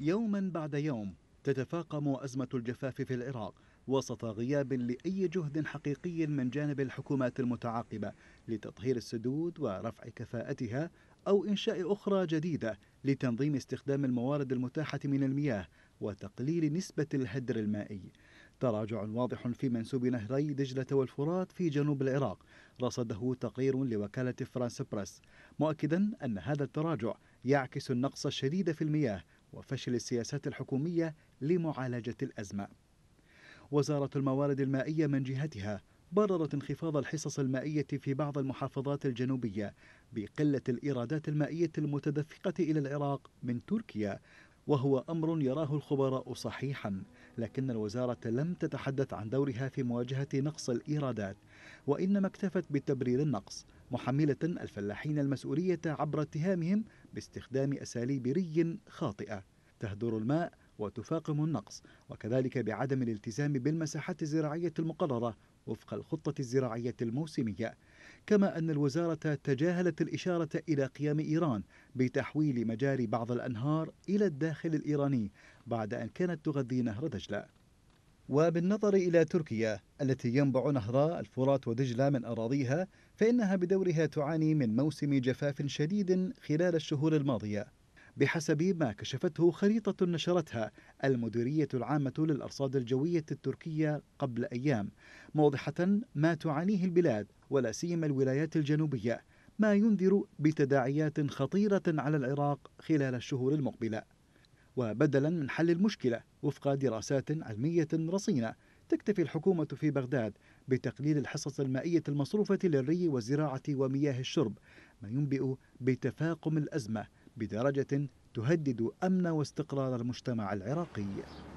يوما بعد يوم تتفاقم أزمة الجفاف في العراق وسط غياب لأي جهد حقيقي من جانب الحكومات المتعاقبة لتطهير السدود ورفع كفاءتها أو إنشاء أخرى جديدة لتنظيم استخدام الموارد المتاحة من المياه وتقليل نسبة الهدر المائي تراجع واضح في منسوب نهري دجلة والفرات في جنوب العراق رصده تقرير لوكالة فرانس برس مؤكدا أن هذا التراجع يعكس النقص الشديد في المياه وفشل السياسات الحكومية لمعالجة الأزمة. وزارة الموارد المائية من جهتها بررت انخفاض الحصص المائية في بعض المحافظات الجنوبية بقلة الإيرادات المائية المتدفقة إلى العراق من تركيا وهو أمر يراه الخبراء صحيحا لكن الوزارة لم تتحدث عن دورها في مواجهة نقص الإيرادات وإنما اكتفت بتبرير النقص محملة الفلاحين المسؤولية عبر اتهامهم باستخدام أساليب ري خاطئة تهدر الماء وتفاقم النقص وكذلك بعدم الالتزام بالمساحات الزراعية المقررة وفق الخطة الزراعية الموسمية كما أن الوزارة تجاهلت الإشارة إلى قيام إيران بتحويل مجاري بعض الأنهار إلى الداخل الإيراني بعد أن كانت تغذي نهر دجلة وبالنظر إلى تركيا التي ينبع نهر الفرات ودجلة من أراضيها فإنها بدورها تعاني من موسم جفاف شديد خلال الشهور الماضية بحسب ما كشفته خريطة نشرتها المديرية العامة للأرصاد الجوية التركية قبل أيام موضحة ما تعانيه البلاد ولا سيما الولايات الجنوبية ما ينذر بتداعيات خطيرة على العراق خلال الشهور المقبلة وبدلا من حل المشكلة وفق دراسات علمية رصينة تكتفي الحكومة في بغداد بتقليل الحصص المائية المصروفة للري والزراعة ومياه الشرب ما ينبئ بتفاقم الأزمة بدرجة تهدد أمن واستقرار المجتمع العراقي